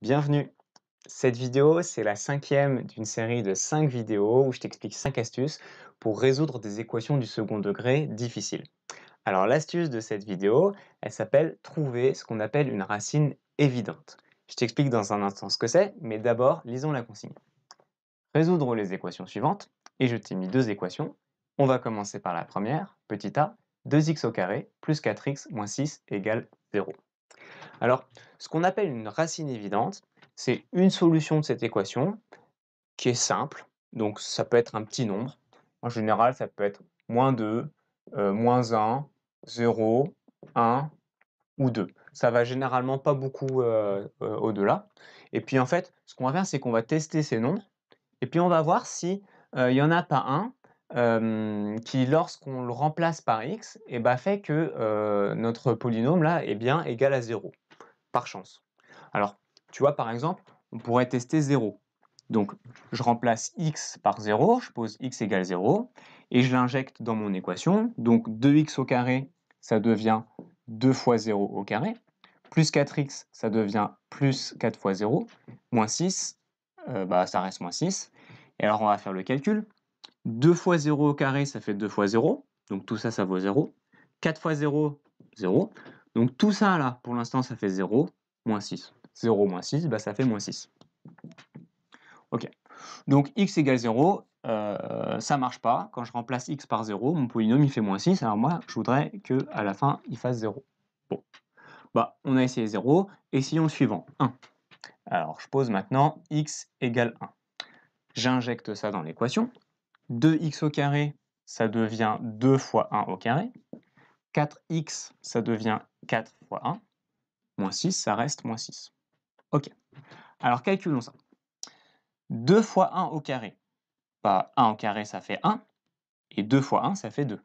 Bienvenue Cette vidéo, c'est la cinquième d'une série de cinq vidéos où je t'explique cinq astuces pour résoudre des équations du second degré difficiles. Alors l'astuce de cette vidéo, elle s'appelle trouver ce qu'on appelle une racine évidente. Je t'explique dans un instant ce que c'est, mais d'abord, lisons la consigne. Résoudre les équations suivantes, et je t'ai mis deux équations. On va commencer par la première, petit a, 2x au carré plus 4x moins 6 égale 0. Alors, ce qu'on appelle une racine évidente, c'est une solution de cette équation qui est simple. Donc, ça peut être un petit nombre. En général, ça peut être moins 2, euh, moins 1, 0, 1 ou 2. Ça va généralement pas beaucoup euh, euh, au-delà. Et puis, en fait, ce qu'on va faire, c'est qu'on va tester ces nombres. Et puis, on va voir si il n'y en a pas un qui, lorsqu'on le remplace par x, eh ben, fait que notre polynôme là est bien égal à 0 par chance. Alors, tu vois, par exemple, on pourrait tester 0. Donc, je remplace x par 0, je pose x égale 0, et je l'injecte dans mon équation. Donc, 2x au carré, ça devient 2 fois 0 au carré, plus 4x, ça devient plus 4 fois 0, moins 6, euh, bah, ça reste moins 6. Et alors, on va faire le calcul. 2 fois 0 au carré, ça fait 2 fois 0, donc tout ça, ça vaut 0. 4 fois 0, 0. Donc tout ça là, pour l'instant, ça fait 0, moins 6. 0 moins 6, bah, ça fait moins 6. Ok. Donc x égale 0, ça euh, ça marche pas. Quand je remplace x par 0, mon polynôme il fait moins 6. Alors moi, je voudrais qu'à la fin, il fasse 0. Bon. Bah, on a essayé 0. Essayons le suivant, 1. Alors je pose maintenant x égale 1. J'injecte ça dans l'équation. 2x au carré, ça devient 2 fois 1 au carré. 4x, ça devient 4 fois 1. Moins 6, ça reste moins 6. OK. Alors, calculons ça. 2 fois 1 au carré. Pas 1 au carré, ça fait 1. Et 2 fois 1, ça fait 2.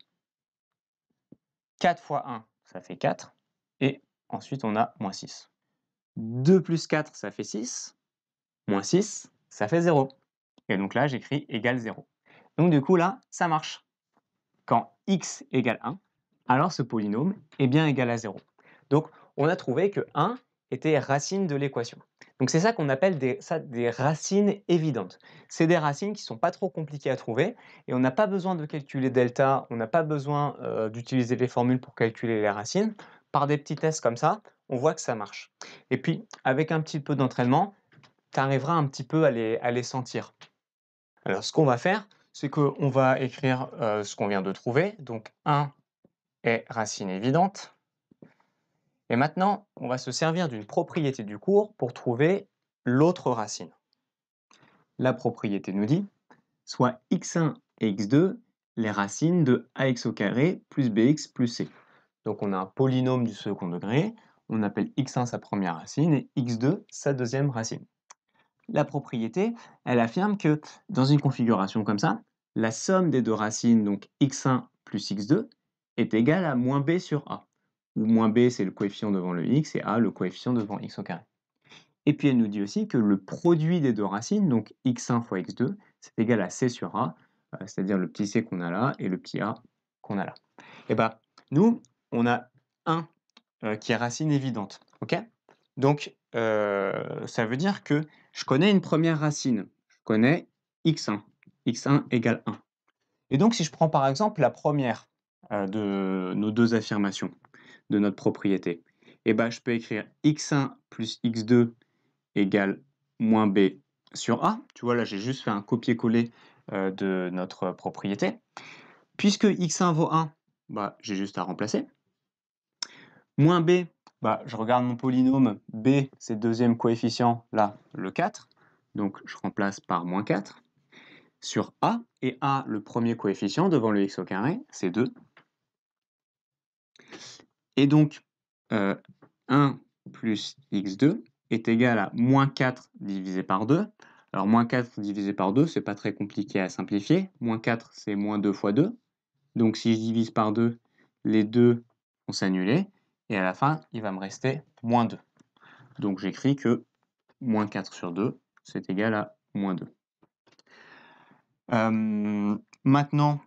4 fois 1, ça fait 4. Et ensuite, on a moins 6. 2 plus 4, ça fait 6. Moins 6, ça fait 0. Et donc là, j'écris égal 0. Donc du coup, là, ça marche. Quand x égale 1, alors ce polynôme est bien égal à 0. Donc on a trouvé que 1 était racine de l'équation. Donc c'est ça qu'on appelle des, ça, des racines évidentes. C'est des racines qui ne sont pas trop compliquées à trouver et on n'a pas besoin de calculer delta, on n'a pas besoin euh, d'utiliser les formules pour calculer les racines. Par des petits tests comme ça, on voit que ça marche. Et puis avec un petit peu d'entraînement, tu arriveras un petit peu à les, sentir. Alors ce qu'on va faire, c'est qu'on va écrire euh, ce qu'on vient de trouver. Donc 1 est racine évidente. Et maintenant, on va se servir d'une propriété du cours pour trouver l'autre racine. La propriété nous dit, soit x1 et x2, les racines de ax au carré plus bx plus c. Donc on a un polynôme du second degré, on appelle x1 sa première racine et x2 sa deuxième racine. La propriété, elle affirme que dans une configuration comme ça, la somme des deux racines, donc x1 plus x2, est égal à moins b sur a, où moins b c'est le coefficient devant le x et a le coefficient devant x au carré. Et puis elle nous dit aussi que le produit des deux racines, donc x1 fois x2, c'est égal à c sur a, euh, c'est-à-dire le petit c qu'on a là et le petit a qu'on a là. Et eh bien, nous, on a 1 euh, qui est racine évidente, ok Donc, euh, ça veut dire que je connais une première racine, je connais x1, x1 égale 1. Et donc, si je prends par exemple la première, euh, de nos deux affirmations de notre propriété Et eh ben, je peux écrire x1 plus x2 égale moins b sur a. Tu vois, là, j'ai juste fait un copier-coller euh, de notre propriété. Puisque x1 vaut 1, bah, j'ai juste à remplacer. Moins b, bah, je regarde mon polynôme, b, c'est le deuxième coefficient, là, le 4. Donc, je remplace par moins 4 sur a, et a, le premier coefficient devant le x au carré, c'est 2. Et donc, 1 euh, plus x2 est égal à moins 4 divisé par 2. Alors, moins 4 divisé par 2, c'est pas très compliqué à simplifier. Moins 4, c'est moins 2 fois 2. Donc, si je divise par 2, les 2 vont s'annuler. Et à la fin, il va me rester moins 2. Donc, j'écris que moins 4 sur 2, c'est égal à moins 2. Euh, maintenant,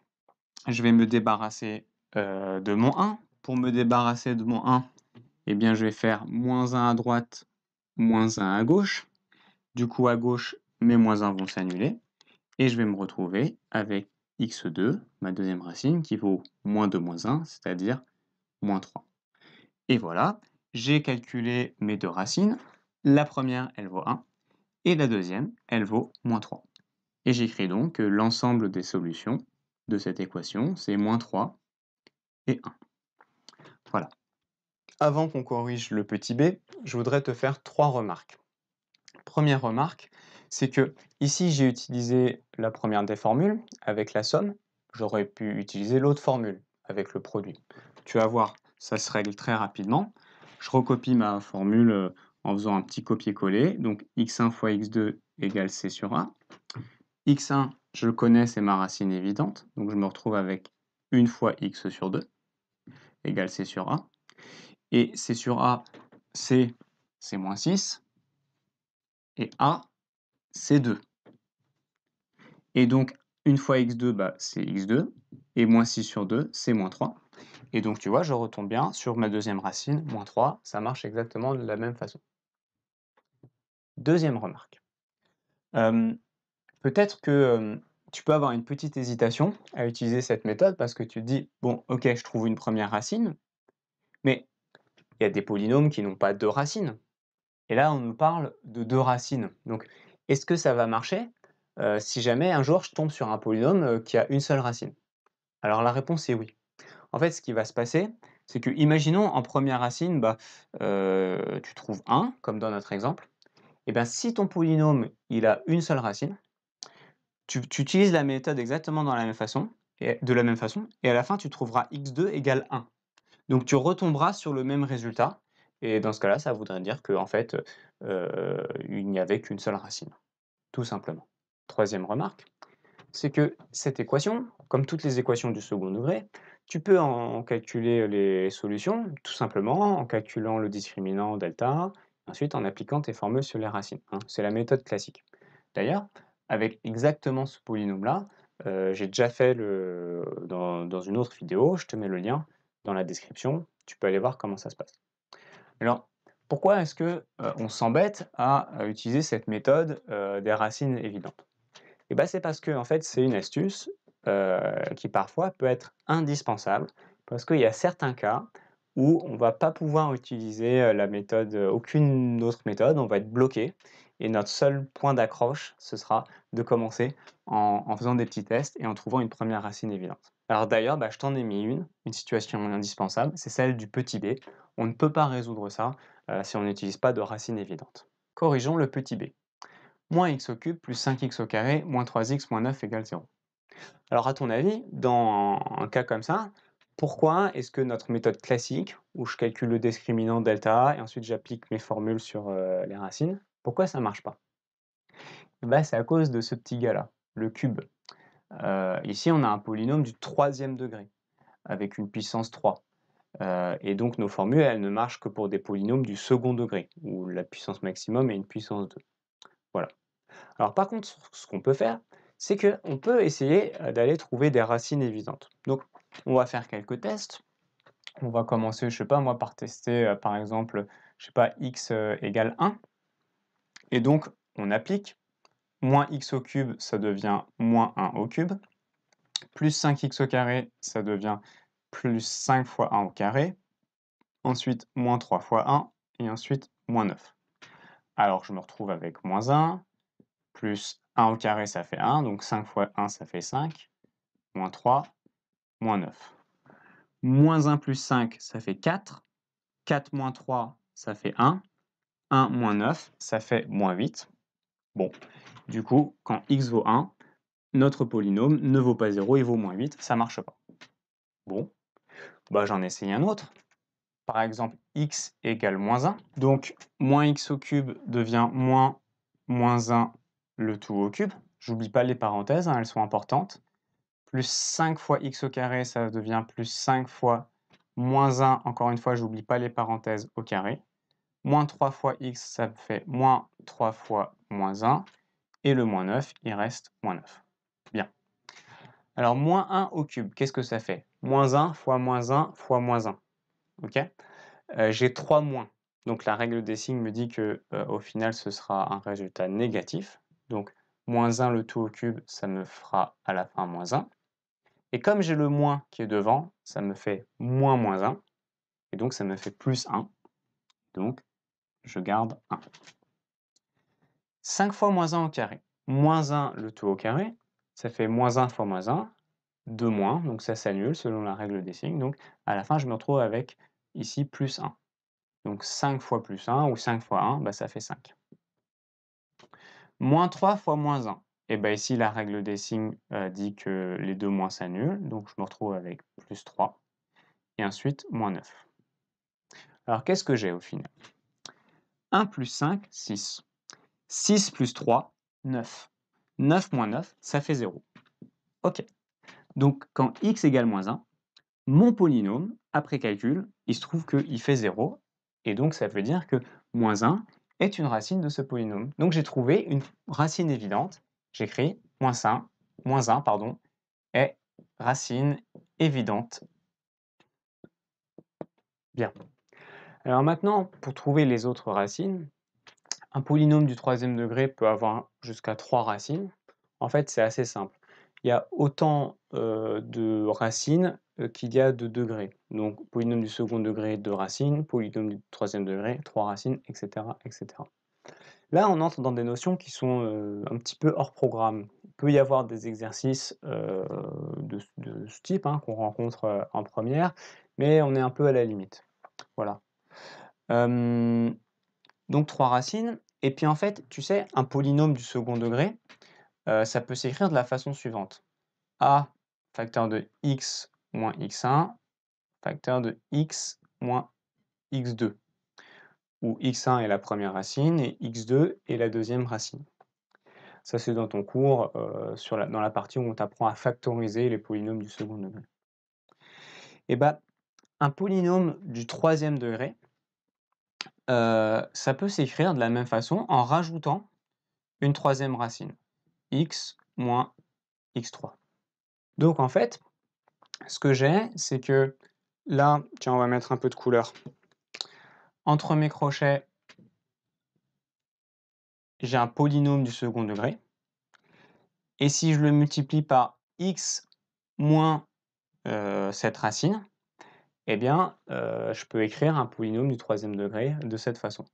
je vais me débarrasser euh, de mon 1 pour me débarrasser de mon 1, eh bien, je vais faire moins 1 à droite, moins 1 à gauche. Du coup, à gauche, mes moins 1 vont s'annuler. Et je vais me retrouver avec x2, ma deuxième racine, qui vaut moins 2 moins 1, c'est-à-dire moins 3. Et voilà, j'ai calculé mes deux racines. La première, elle vaut 1, et la deuxième, elle vaut moins 3. Et j'écris donc que l'ensemble des solutions de cette équation, c'est moins 3 et 1. Voilà. Avant qu'on corrige le petit b, je voudrais te faire trois remarques. Première remarque, c'est que ici j'ai utilisé la première des formules avec la somme, j'aurais pu utiliser l'autre formule avec le produit. Tu vas voir, ça se règle très rapidement. Je recopie ma formule euh, en faisant un petit copier-coller, donc x1 fois x2 égale c sur a. x1, je le connais, c'est ma racine évidente, donc je me retrouve avec 1 fois x sur 2 égale C sur A. Et C sur A, C, c'est moins 6. Et A, c'est 2. Et donc, une fois x2, bah, c'est x2. Et moins 6 sur 2, c'est moins 3. Et donc, tu vois, je retombe bien sur ma deuxième racine, moins 3. Ça marche exactement de la même façon. Deuxième remarque. Peut-être que tu peux avoir une petite hésitation à utiliser cette méthode parce que tu te dis, bon, ok, je trouve une première racine, mais il y a des polynômes qui n'ont pas deux racines. Et là, on nous parle de deux racines. Donc, est-ce que ça va marcher euh, si jamais un jour je tombe sur un polynôme euh, qui a une seule racine Alors la réponse est oui. En fait, ce qui va se passer, c'est que, imaginons, en première racine, bah, euh, tu trouves 1, comme dans notre exemple. Et eh bien, si ton polynôme, il a une seule racine, tu, utilises la méthode exactement dans la même façon, et, de la même façon, et à la fin, tu trouveras x2 égale 1. Donc tu retomberas sur le même résultat, et dans ce cas-là, ça voudrait dire qu'en en fait, euh, il n'y avait qu'une seule racine, tout simplement. Troisième remarque, c'est que cette équation, comme toutes les équations du second degré, tu peux en calculer les solutions, tout simplement en calculant le discriminant delta, ensuite en appliquant tes formules sur les racines. Hein. C'est la méthode classique. D'ailleurs, avec exactement ce polynôme-là. Euh, j'ai déjà fait dans, une autre vidéo, je te mets le lien dans la description, tu peux aller voir comment ça se passe. Alors, pourquoi est-ce que euh, on s'embête à, utiliser cette méthode euh, des racines évidentes Et eh bien, c'est parce que en fait, c'est une astuce qui parfois peut être indispensable, parce qu'il y a certains cas où on ne va pas pouvoir utiliser la méthode, aucune autre méthode, on va être bloqué, et notre seul point d'accroche, ce sera de commencer en, faisant des petits tests et en trouvant une première racine évidente. Alors d'ailleurs, bah, je t'en ai mis une, une situation indispensable, c'est celle du petit b. On ne peut pas résoudre ça euh, si on n'utilise pas de racine évidente. Corrigeons le petit b. Moins x au cube plus 5x au carré moins 3x moins 9 égale 0. Alors à ton avis, dans un cas comme ça, pourquoi est-ce que notre méthode classique, où je calcule le discriminant delta et ensuite j'applique mes formules sur euh, les racines, pourquoi ça ne marche pas bah, C'est à cause de ce petit gars-là, le cube. Euh, ici, on a un polynôme du troisième degré, avec une puissance 3. Euh, et donc, nos formules, elles ne marchent que pour des polynômes du second degré, où la puissance maximum est une puissance 2. Voilà. Alors, par contre, ce qu'on peut faire, c'est qu'on peut essayer euh, d'aller trouver des racines évidentes. Donc, on va faire quelques tests. On va commencer, je sais pas moi, par tester, par exemple, je sais pas, x égale 1. Et donc, on applique. Moins x au cube, ça devient moins 1 au cube. Plus 5x au carré, ça devient plus 5 fois 1 au carré. Ensuite, moins 3 fois 1. Et ensuite, moins 9. Alors, je me retrouve avec moins 1. Plus 1 au carré, ça fait 1. Donc, 5 fois 1, ça fait 5. Moins 3, moins 9. Moins 1 plus 5, ça fait 4. 4 moins 3, ça fait 1. 1 moins 9, ça fait moins 8. Bon, du coup, quand x vaut 1, notre polynôme ne vaut pas 0 et vaut moins 8, ça ne marche pas. Bon, bah j'en essayé un autre. Par exemple, x égale moins 1. Donc, moins x au cube devient moins moins 1 le tout au cube. J'oublie pas les parenthèses, hein, elles sont importantes. Plus 5 fois x au carré, ça devient plus 5 fois moins 1. Encore une fois, j'oublie pas les parenthèses au carré. Moins 3 fois x, ça me fait moins 3 fois moins 1. Et le moins 9, il reste moins 9. Bien. Alors, moins 1 au cube, qu'est-ce que ça fait Moins 1 fois moins 1 fois moins 1. OK euh, J'ai 3 moins. Donc, la règle des signes me dit qu'au euh, final, ce sera un résultat négatif. Donc, moins 1 le tout au cube, ça me fera à la fin moins 1. Et comme j'ai le moins qui est devant, ça me fait moins moins 1. Et donc, ça me fait plus 1. Donc, je garde 1. 5 fois moins 1 au carré. Moins 1, le tout au carré, ça fait moins 1 fois moins 1, 2 moins, donc ça s'annule selon la règle des signes. Donc à la fin, je me retrouve avec ici plus 1. Donc 5 fois plus 1 ou 5 fois 1, bah, ça fait 5. Moins 3 fois moins 1. Et bien bah, ici, la règle des signes euh, dit que les deux moins s'annulent, donc je me retrouve avec plus 3, et ensuite moins 9. Alors qu'est-ce que j'ai au final 1 plus 5, 6. 6 plus 3, 9. 9 moins 9, ça fait 0. OK. Donc, quand x égale moins 1, mon polynôme, après calcul, il se trouve qu'il fait 0. Et donc, ça veut dire que moins 1 est une racine de ce polynôme. Donc, j'ai trouvé une racine évidente. J'écris moins 1, 1, pardon, est racine évidente. Bien. Alors maintenant, pour trouver les autres racines, un polynôme du troisième degré peut avoir jusqu'à trois racines. En fait, c'est assez simple. Il y a autant euh, de racines euh, qu'il y a de degrés. Donc, polynôme du second degré, deux racines, polynôme du troisième degré, trois racines, etc. etc. Là, on entre dans des notions qui sont euh, un petit peu hors programme. Il peut y avoir des exercices de, ce type hein, qu'on rencontre en première, mais on est un peu à la limite. Voilà donc 3 racines. Et puis en fait, tu sais, un polynôme du second degré, euh, ça peut s'écrire de la façon suivante. a facteur de x moins x1, facteur de x moins x2, où x1 est la première racine et x2 est la deuxième racine. Ça, c'est dans ton cours, euh, sur la, dans la partie où on t'apprend à factoriser les polynômes du second degré. Et eh bah, ben, un polynôme du troisième degré, euh, ça peut s'écrire de la même façon en rajoutant une troisième racine, x moins x3. Donc en fait, ce que j'ai, c'est que là, tiens, on va mettre un peu de couleur. Entre mes crochets, j'ai un polynôme du second degré. Et si je le multiplie par x moins euh, cette racine, eh bien, euh, je peux écrire un polynôme du troisième degré de cette façon.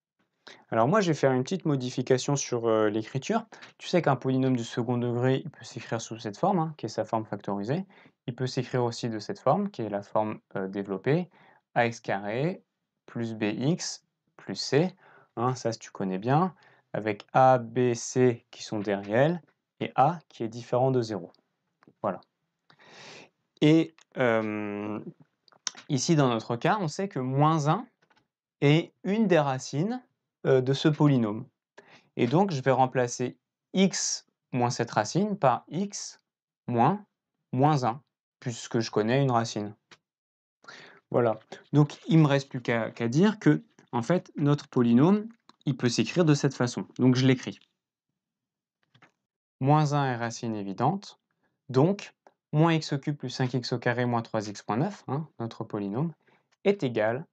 Alors moi, je vais faire une petite modification sur euh, l'écriture. Tu sais qu'un polynôme du second degré, il peut s'écrire sous cette forme, hein, qui est sa forme factorisée. Il peut s'écrire aussi de cette forme, qui est la forme euh, développée, ax carré plus bx plus c. Hein, ça, tu connais bien, avec a, b, c qui sont des réels, et a qui est différent de 0. Voilà. Et... Euh, Ici, dans notre cas, on sait que moins 1 est une des racines euh, de ce polynôme. Et donc, je vais remplacer x moins cette racine par x moins moins 1, puisque je connais une racine. Voilà. Donc, il me reste plus qu'à dire que, en fait, notre polynôme, il peut s'écrire de cette façon. Donc, je l'écris. Moins 1 est racine évidente, donc moins x au cube plus 5x au carré moins 3 x9 hein, notre polynôme, est égal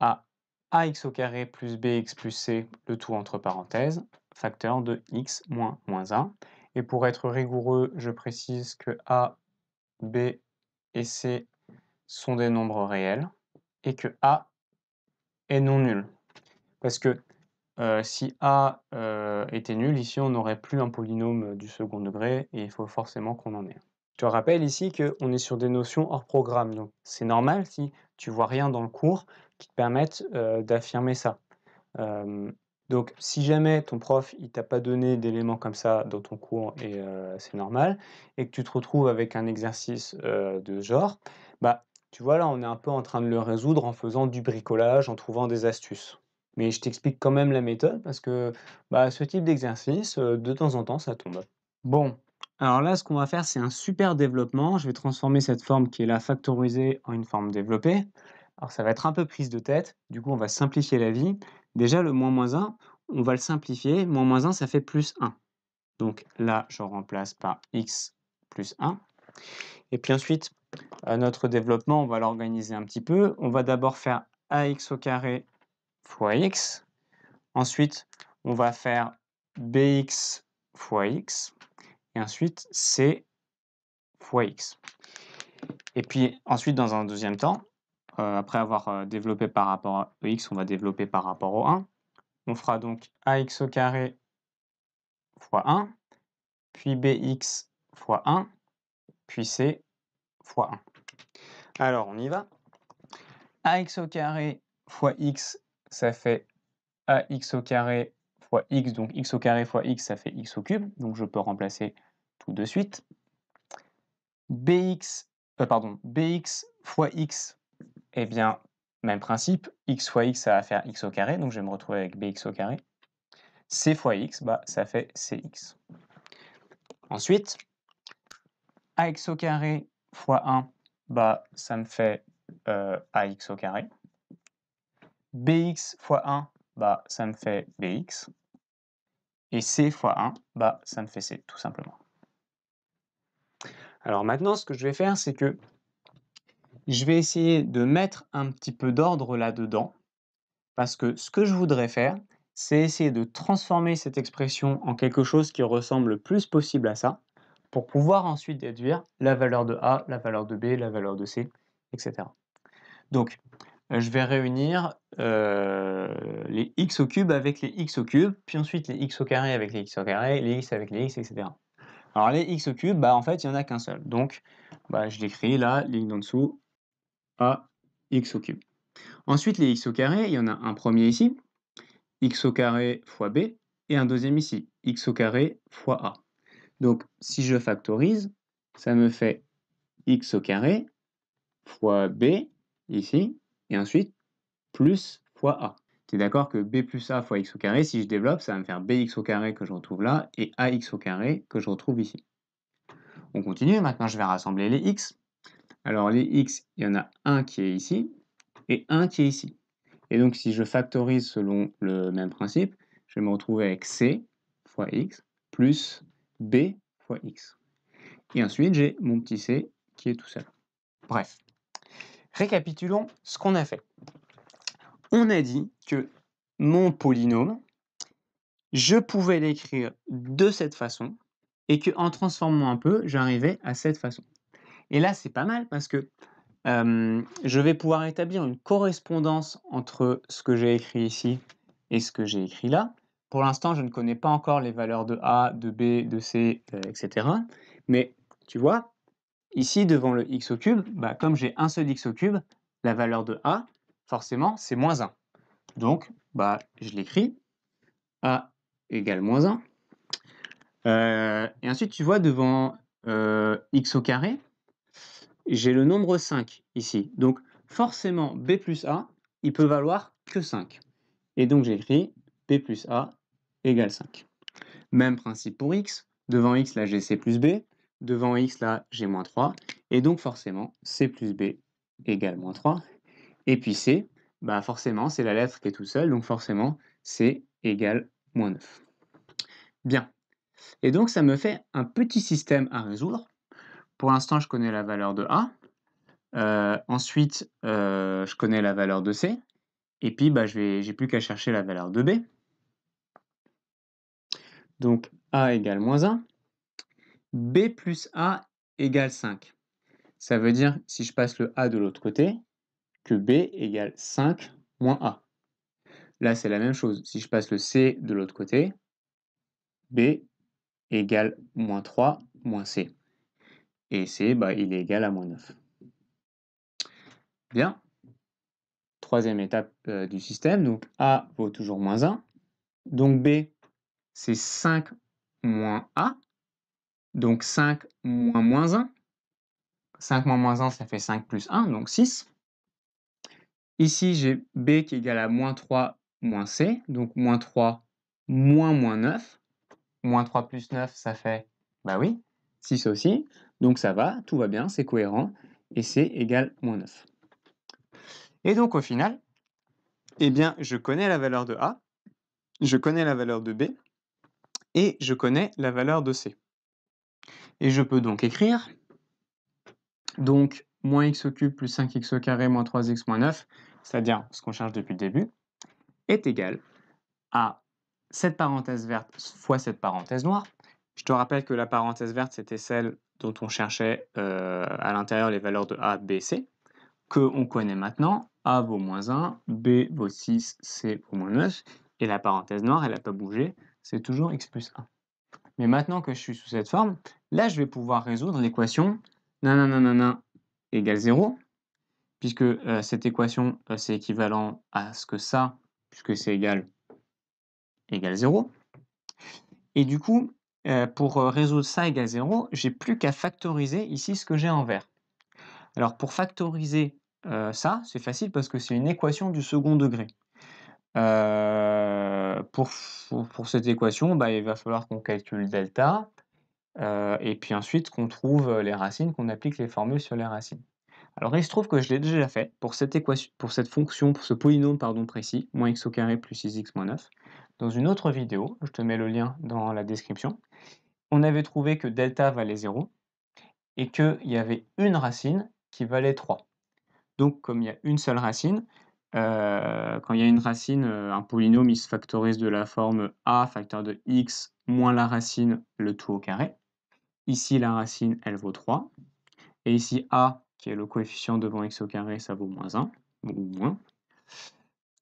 à ax au carré plus bx plus c, le tout entre parenthèses, facteur de x moins moins 1. Et pour être rigoureux, je précise que a, b et c sont des nombres réels et que a est non nul. Parce que euh, si a euh, était nul, ici on n'aurait plus un polynôme du second degré et il faut forcément qu'on en ait un. Je te rappelle ici qu'on est sur des notions hors programme, donc c'est normal si tu vois rien dans le cours qui te permette euh, d'affirmer ça. donc si jamais ton prof il t'a pas donné d'éléments comme ça dans ton cours et euh, c'est normal, et que tu te retrouves avec un exercice euh, de genre, bah tu vois là on est un peu en train de le résoudre en faisant du bricolage, en trouvant des astuces. Mais je t'explique quand même la méthode parce que bah, ce type d'exercice, de temps en temps, ça tombe. Bon, alors là, ce qu'on va faire, c'est un super développement. Je vais transformer cette forme qui est la factorisée en une forme développée. Alors ça va être un peu prise de tête, du coup on va simplifier la vie. Déjà le moins moins 1, on va le simplifier, moins moins 1 ça fait plus 1. Donc là je remplace par x plus 1. Et puis ensuite, notre développement, on va l'organiser un petit peu. On va d'abord faire ax au carré fois x. Ensuite, on va faire bx fois x ensuite, c'est fois x. Et puis ensuite, dans un deuxième temps, euh, après avoir euh, développé par rapport à e x, on va développer par rapport au 1. On fera donc ax au carré fois 1, puis bx fois 1, puis c fois 1. Alors, on y va. ax au carré fois x, ça fait ax au carré fois x, donc x au carré fois x, ça fait x au cube. Donc je peux remplacer tout de suite. bx, euh, pardon, bx fois x, eh bien, même principe, x fois x, ça va faire x au carré, donc je vais me retrouver avec bx au carré. c fois x, bah, ça fait cx. Ensuite, ax au carré fois 1, bah, ça me fait euh, ax au carré. bx fois 1, bah, ça me fait bx. Et c fois 1, bah, ça me fait c, tout simplement. Alors maintenant, ce que je vais faire, c'est que je vais essayer de mettre un petit peu d'ordre là-dedans, parce que ce que je voudrais faire, c'est essayer de transformer cette expression en quelque chose qui ressemble le plus possible à ça, pour pouvoir ensuite déduire la valeur de A, la valeur de B, la valeur de C, etc. Donc, euh, je vais réunir euh, les x au cube avec les x au cube, puis ensuite les x au carré avec les x au carré, les x avec les x, etc. Alors les x au cube, bah, en fait, il n'y en a qu'un seul. Donc, bah, je l'écris là, ligne en dessous, à x au cube. Ensuite, les x au carré, il y en a un premier ici, x au carré fois b, et un deuxième ici, x au carré fois a. Donc, si je factorise, ça me fait x au carré fois b, ici, et ensuite, plus fois a tu es d'accord que b plus a fois x au carré, si je développe, ça va me faire bx au carré que je retrouve là et ax au carré que je retrouve ici. On continue, maintenant je vais rassembler les x. Alors les x, il y en a un qui est ici et un qui est ici. Et donc si je factorise selon le même principe, je vais me retrouver avec c fois x plus b fois x. Et ensuite j'ai mon petit c qui est tout seul. Bref, récapitulons ce qu'on a fait on a dit que mon polynôme, je pouvais l'écrire de cette façon et que en transformant un peu, j'arrivais à cette façon. Et là, c'est pas mal parce que je vais pouvoir établir une correspondance entre ce que j'ai écrit ici et ce que j'ai écrit là. Pour l'instant, je ne connais pas encore les valeurs de A, de B, de C, euh, etc. Mais tu vois, ici, devant le x au cube, bah, comme j'ai un seul x au cube, la valeur de A, forcément, c'est moins 1. Donc, bah, je l'écris. A égale moins 1. Euh, et ensuite, tu vois devant euh, x au carré, j'ai le nombre 5 ici. Donc, forcément, b plus a, il peut valoir que 5. Et donc, j'écris b plus a égale 5. Même principe pour x. Devant x, là, j'ai c plus b. Devant x, là, j'ai moins 3. Et donc, forcément, c plus b égale moins 3. Et puis C, bah forcément, c'est la lettre qui est tout seule, donc forcément, C égale moins 9. Bien. Et donc, ça me fait un petit système à résoudre. Pour l'instant, je connais la valeur de A. Euh, ensuite, euh, je connais la valeur de C. Et puis, bah, je j'ai plus qu'à chercher la valeur de B. Donc, A égale moins 1. B plus A égale 5. Ça veut dire, si je passe le A de l'autre côté, b égale 5 moins a. Là, c'est la même chose. Si je passe le c de l'autre côté, b égale moins 3 moins c. Et c, bah, il est égal à moins 9. Bien. Troisième étape euh, du système. Donc a vaut toujours moins 1. Donc b, c'est 5 moins a. Donc 5 moins moins 1. 5 moins moins 1, ça fait 5 plus 1, donc 6. Ici, j'ai B qui est égal à moins 3 moins C, donc moins 3 moins moins 9. Moins 3 plus 9, ça fait, bah oui, 6 aussi. Donc ça va, tout va bien, c'est cohérent, et C égale moins 9. Et donc au final, eh bien, je connais la valeur de A, je connais la valeur de B, et je connais la valeur de C. Et je peux donc écrire, donc moins x au cube plus 5x au carré moins 3x moins 9, c'est-à-dire ce qu'on cherche depuis le début, est égal à cette parenthèse verte fois cette parenthèse noire. Je te rappelle que la parenthèse verte, c'était celle dont on cherchait euh, à l'intérieur les valeurs de A, B, C, que on connaît maintenant. A vaut moins 1, B vaut 6, C vaut moins 9. Et la parenthèse noire, elle n'a pas bougé, c'est toujours x plus 1. Mais maintenant que je suis sous cette forme, là, je vais pouvoir résoudre l'équation nanana égale 0, puisque euh, cette équation, euh, c'est équivalent à ce que ça, puisque c'est égal, égal 0. Et du coup, euh, pour résoudre ça égale 0, j'ai plus qu'à factoriser ici ce que j'ai en vert. Alors pour factoriser ça, c'est facile parce que c'est une équation du second degré. Pour, pour, cette équation, bah, il va falloir qu'on calcule delta, euh, et puis ensuite qu'on trouve euh, les racines, qu'on applique les formules sur les racines. Alors il se trouve que je l'ai déjà fait pour cette, pour cette fonction, pour ce polynôme pardon, précis, moins x au carré plus 6x moins 9, dans une autre vidéo, je te mets le lien dans la description, on avait trouvé que delta valait 0 et qu'il y avait une racine qui valait 3. Donc comme il y a une seule racine, euh, quand il y a une racine, un polynôme, il se factorise de la forme a facteur de x moins la racine, le tout au carré. Ici, la racine, elle vaut 3. Et ici, a, qui est le coefficient devant x au carré, ça vaut moins 1, ou moins.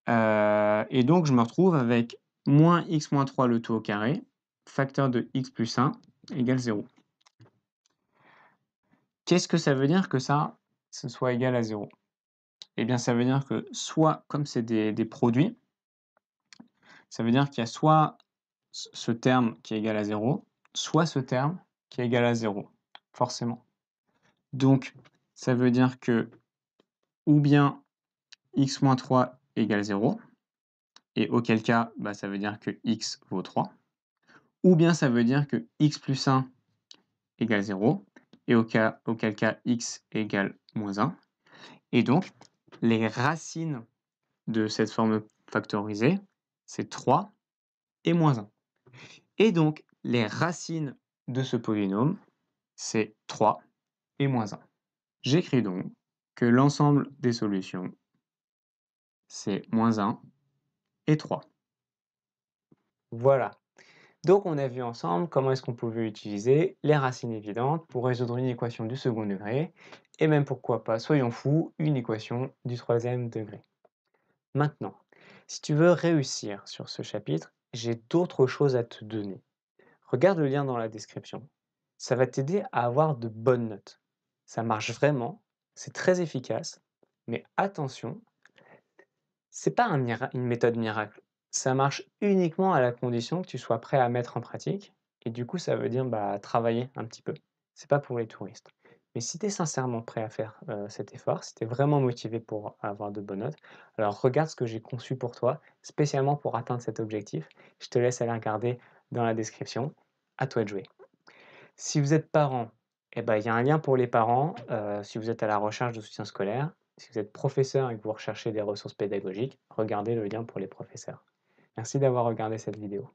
Euh, et donc, je me retrouve avec moins x moins 3 le tout au carré, facteur de x plus 1 égale 0. Qu'est-ce que ça veut dire que ça, ce soit égal à 0 Eh bien, ça veut dire que soit, comme c'est des, des produits, ça veut dire qu'il y a soit ce terme qui est égal à 0, soit ce terme qui égal à 0, forcément. Donc, ça veut dire que ou bien x-3 égale 0, et auquel cas, bah, ça veut dire que x vaut 3, ou bien ça veut dire que x plus 1 égale 0, et au cas, auquel cas x égale moins 1. Et donc, les racines de cette forme factorisée, c'est 3 et moins 1. Et donc, les racines de ce polynôme, c'est 3 et moins 1. J'écris donc que l'ensemble des solutions, c'est moins 1 et 3. Voilà. Donc on a vu ensemble comment est-ce qu'on pouvait utiliser les racines évidentes pour résoudre une équation du second degré, et même pourquoi pas, soyons fous, une équation du troisième degré. Maintenant, si tu veux réussir sur ce chapitre, j'ai d'autres choses à te donner regarde le lien dans la description. Ça va t'aider à avoir de bonnes notes. Ça marche vraiment, c'est très efficace, mais attention, c'est pas une méthode miracle. Ça marche uniquement à la condition que tu sois prêt à mettre en pratique, et du coup, ça veut dire bah, travailler un petit peu. C'est pas pour les touristes. Mais si tu es sincèrement prêt à faire euh, cet effort, si tu es vraiment motivé pour avoir de bonnes notes, alors regarde ce que j'ai conçu pour toi, spécialement pour atteindre cet objectif. Je te laisse aller regarder dans la description. À toi de jouer. Si vous êtes parent, eh ben, il y a un lien pour les parents euh, si vous êtes à la recherche de soutien scolaire. Si vous êtes professeur et que vous recherchez des ressources pédagogiques, regardez le lien pour les professeurs. Merci d'avoir regardé cette vidéo.